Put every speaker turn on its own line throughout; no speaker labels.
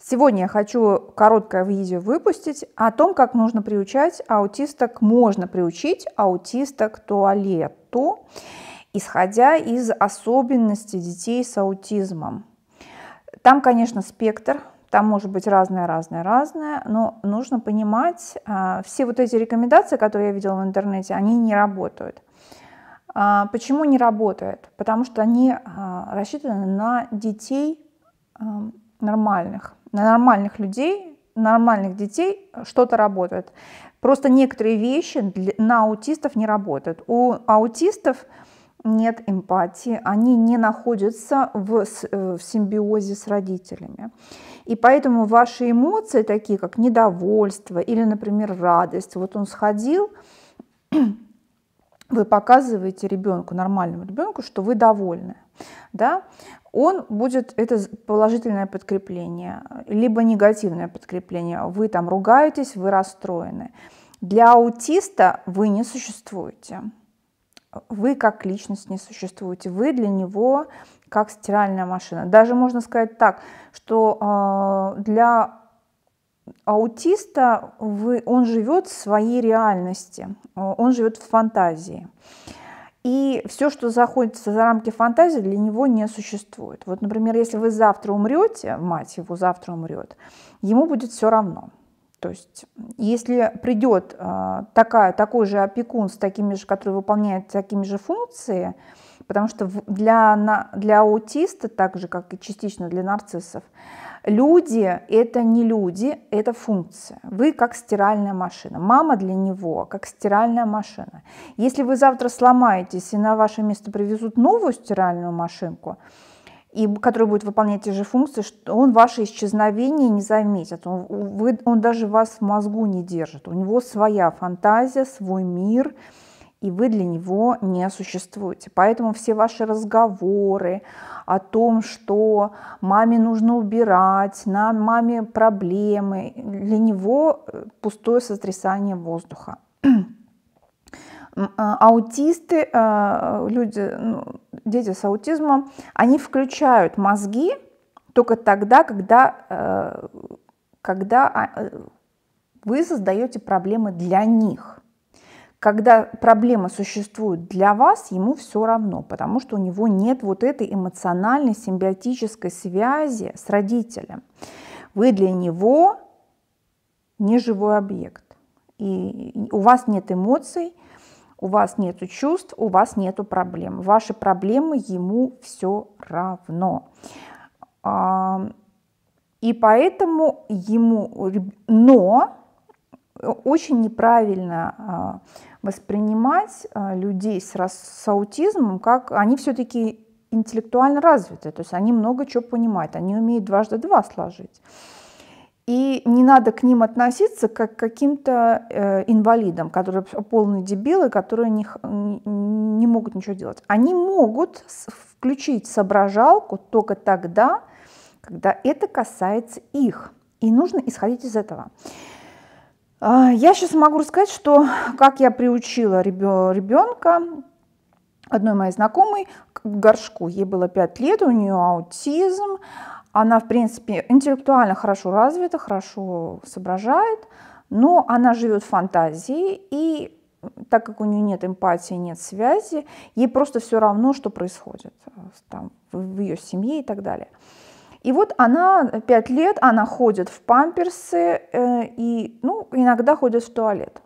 Сегодня я хочу короткое видео выпустить о том, как нужно приучать аутисток, можно приучить аутисток к туалету, исходя из особенностей детей с аутизмом. Там, конечно, спектр, там может быть разное, разное, разное, но нужно понимать, а, все вот эти рекомендации, которые я видела в интернете, они не работают. А, почему не работает? Потому что они а, рассчитаны на детей нормальных на нормальных людей, нормальных детей что-то работает. Просто некоторые вещи для, на аутистов не работают. У аутистов нет эмпатии, они не находятся в, э, в симбиозе с родителями. И поэтому ваши эмоции, такие как недовольство или, например, радость, вот он сходил, вы показываете ребенку, нормальному ребенку, что вы довольны. Да? он будет, это положительное подкрепление, либо негативное подкрепление. Вы там ругаетесь, вы расстроены. Для аутиста вы не существуете. Вы как личность не существуете. Вы для него как стиральная машина. Даже можно сказать так, что а, для аутиста вы, он живет в своей реальности, он живет в фантазии. И все, что заходится за рамки фантазии, для него не существует. Вот, например, если вы завтра умрете, мать его завтра умрет, ему будет все равно. То есть, если придет а, такая, такой же опекун с такими же, который выполняет такими же функции, Потому что для, для аутиста, так же как и частично для нарциссов, люди – это не люди, это функция. Вы как стиральная машина. Мама для него как стиральная машина. Если вы завтра сломаетесь и на ваше место привезут новую стиральную машинку, и который будет выполнять те же функции, что он ваше исчезновение не заметит. Он, вы, он даже вас в мозгу не держит. У него своя фантазия, свой мир – и вы для него не существуете. Поэтому все ваши разговоры о том, что маме нужно убирать, на маме проблемы, для него э, пустое сотрясание воздуха. Э, аутисты, э, люди, ну, дети с аутизмом, они включают мозги только тогда, когда, когда а, вы создаете проблемы для них когда проблема существует для вас, ему все равно, потому что у него нет вот этой эмоциональной симбиотической связи с родителем. Вы для него не живой объект. И у вас нет эмоций, у вас нет чувств, у вас нет проблем. Ваши проблемы ему все равно. И поэтому ему... Но очень неправильно а, воспринимать а, людей с, с аутизмом, как они все-таки интеллектуально развиты, то есть они много чего понимают, они умеют дважды два сложить. И не надо к ним относиться как к каким-то э, инвалидам, которые полные дебилы, которые не, не могут ничего делать. Они могут включить соображалку только тогда, когда это касается их. И нужно исходить из этого. А, я сейчас могу рассказать, что как я приучила ребенка одной моей знакомой к горшку. Ей было 5 лет, у нее аутизм. Она, в принципе, интеллектуально хорошо развита, хорошо соображает, но она живет фантазией, и так как у нее нет эмпатии, нет связи, ей просто все равно, что происходит э, там, в ее семье и так далее. И вот она 5 э, лет, она ходит в памперсы э, и ну, иногда ходит в туалет.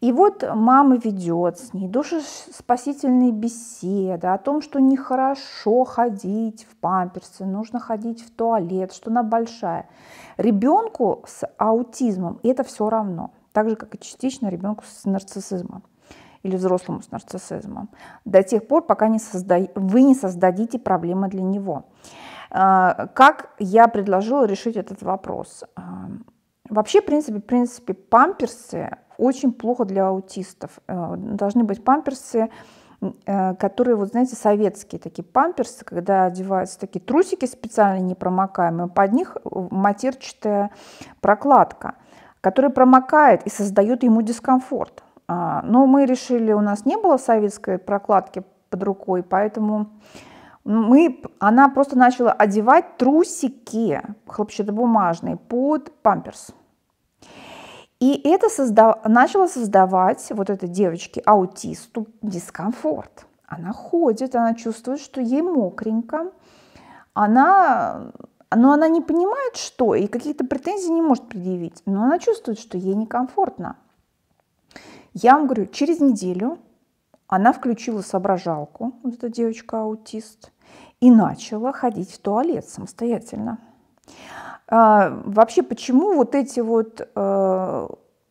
И вот мама ведет с ней душеспасительные беседы о том, что нехорошо ходить в памперсы, нужно ходить в туалет, что она большая. Ребенку с аутизмом это все равно, так же, как и частично ребенку с нарциссизмом или взрослому с нарциссизмом, до тех пор, пока не созда... вы не создадите проблемы для него. А, как я предложила решить этот вопрос? А, вообще, в принципе, в принципе, памперсы очень плохо для аутистов. Э, должны быть памперсы, э, которые, вот знаете, советские такие памперсы, когда одеваются такие трусики специально непромокаемые, под них э, матерчатая прокладка, которая промокает и создает ему дискомфорт. А, но мы решили, у нас не было советской прокладки под рукой, поэтому мы, она просто начала одевать трусики хлопчатобумажные под памперс. И это созда... начало создавать вот этой девочке, аутисту, дискомфорт. Она ходит, она чувствует, что ей мокренько. Она... Но она не понимает, что, и какие-то претензии не может предъявить. Но она чувствует, что ей некомфортно. Я вам говорю, через неделю она включила соображалку, вот эта девочка-аутист, и начала ходить в туалет самостоятельно. А, вообще, почему вот эти вот э,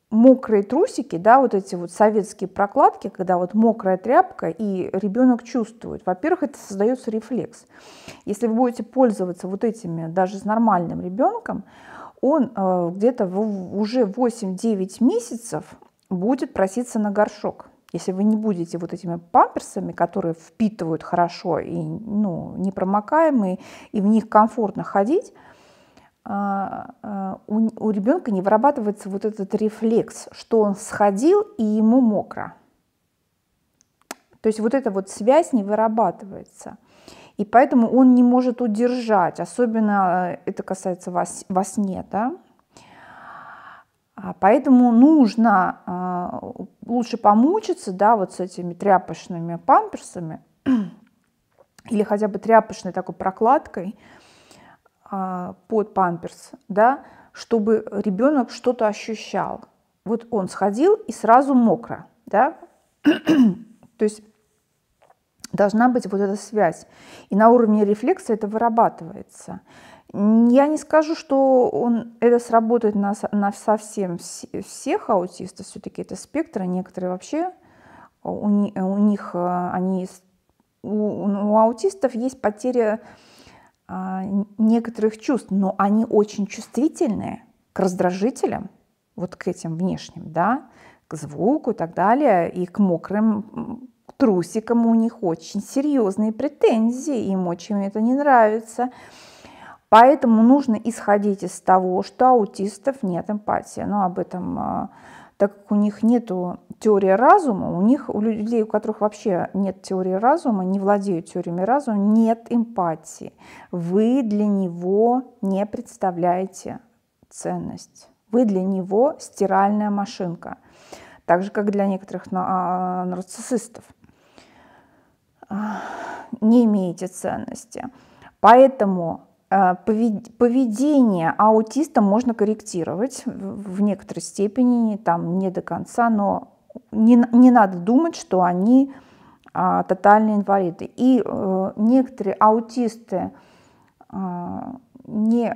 мокрые трусики, да, вот эти вот советские прокладки, когда вот мокрая тряпка и ребенок чувствует. Во-первых, это создается рефлекс. Если вы будете пользоваться вот этими даже с нормальным ребенком, он э, где-то уже 8-9 месяцев будет проситься на горшок. Если вы не будете вот этими памперсами, которые впитывают хорошо и ну, непромокаемые, и в них комфортно ходить, а, а, у, у ребенка не вырабатывается вот этот рефлекс, что он сходил и ему мокро. То есть вот эта вот связь не вырабатывается. И поэтому он не может удержать, особенно а, это касается вас во сне, да. Поэтому нужно лучше помучиться, да, вот с этими тряпочными памперсами или хотя бы тряпочной такой прокладкой а, под памперс, да, чтобы ребенок что-то ощущал. Вот он сходил и сразу мокро, да, то есть должна быть вот эта связь. И на уровне рефлекса это вырабатывается. Я не скажу, что он, это сработает на, на совсем всех аутистов, все-таки это спектр, а некоторые вообще, а у, а у них, они, у, у аутистов есть потеря а, некоторых чувств, но они очень чувствительные к раздражителям, вот к этим внешним, да, к звуку и так далее, и к мокрым к трусикам у них очень серьезные претензии, им очень это не нравится. Поэтому нужно исходить из того, что аутистов нет эмпатии. Но об этом, а, так как у них нет теории разума, у них, у людей, у которых вообще нет теории разума, не владеют теориями разума, нет эмпатии. Вы для него не представляете ценность. Вы для него стиральная машинка. Так же, как для некоторых а, а, нарциссистов. Не имеете ценности. Поэтому Э, поведение аутиста можно корректировать в некоторой степени, там не до конца, но не, не надо думать, что они а, тотальные инвалиды. И э, некоторые аутисты а, э, не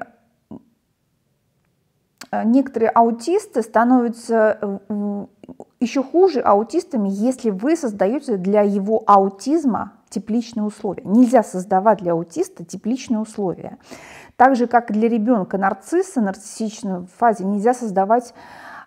некоторые аутисты становятся э, еще хуже аутистами, если вы создаете для его аутизма тепличные условия. Нельзя создавать для аутиста тепличные условия. Так же, как для ребенка нарцисса, нарциссичной фазе, нельзя создавать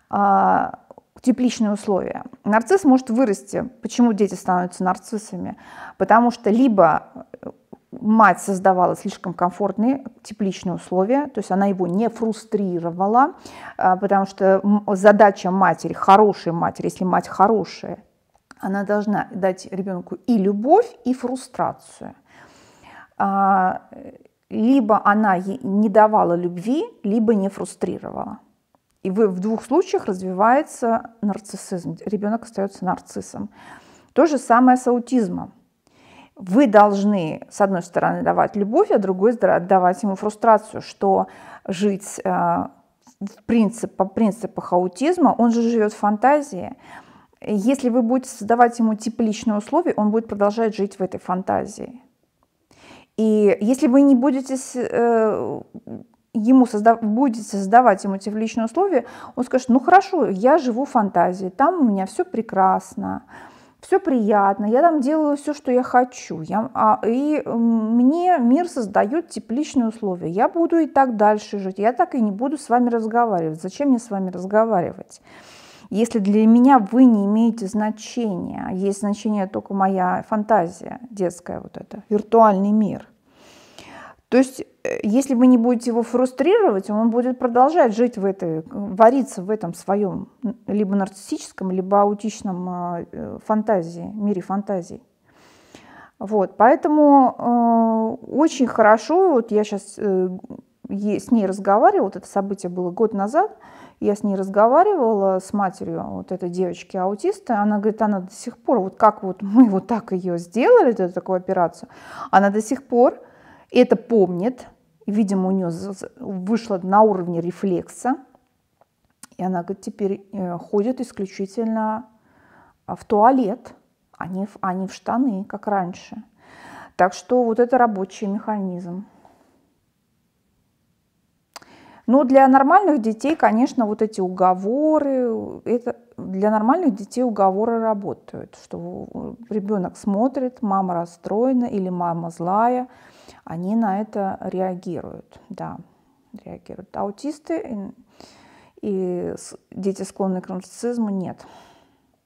а, тепличные условия. Нарцисс может вырасти. Почему дети становятся нарциссами? Потому что либо э, мать создавала слишком комфортные тепличные условия, то есть она его не фрустрировала, а, потому что задача матери, хорошей матери, если мать хорошая, она должна дать ребенку и любовь, и фрустрацию. А, либо она не давала любви, либо не фрустрировала. И вы в двух случаях развивается нарциссизм. Ребенок остается нарциссом. То же самое с аутизмом. Вы должны, с одной стороны, давать любовь, а с другой стороны давать ему фрустрацию, что жить э, в принцип, по принципах аутизма, он же живет в фантазии, если вы будете создавать ему тепличные условия, он будет продолжать жить в этой фантазии. И если вы не будете э, ему создав... будете создавать ему тепличные условия, он скажет, ну хорошо, я живу в фантазии, там у меня все прекрасно, все приятно, я там делаю все, что я хочу, я... А, и мне мир создает тепличные условия, я буду и так дальше жить, я так и не буду с вами разговаривать, зачем мне с вами разговаривать? Если для меня вы не имеете значения, а есть значение только моя фантазия детская вот это виртуальный мир. То есть, э, если вы не будете его фрустрировать, он будет продолжать жить в этой, э, вариться в этом своем либо нарциссическом, либо аутичном э, фантазии, мире фантазий. Вот, поэтому э, очень хорошо, вот я сейчас э, с ней разговаривала, вот это событие было год назад, я с ней разговаривала, с матерью вот этой девочки-аутиста. Она говорит, она до сих пор, вот как вот мы вот так ее сделали, эту такую операцию, она до сих пор это помнит. Видимо, у нее вышло на уровне рефлекса. И она говорит, теперь э, ходит исключительно а, в туалет, а не в, а не в штаны, как раньше. Так что вот это рабочий механизм. Но для нормальных детей, конечно, вот эти уговоры, это для нормальных детей уговоры работают, что ребенок смотрит, мама расстроена или мама злая, они на это реагируют, да, реагируют. Аутисты и дети, склонны к нарциссизму, нет.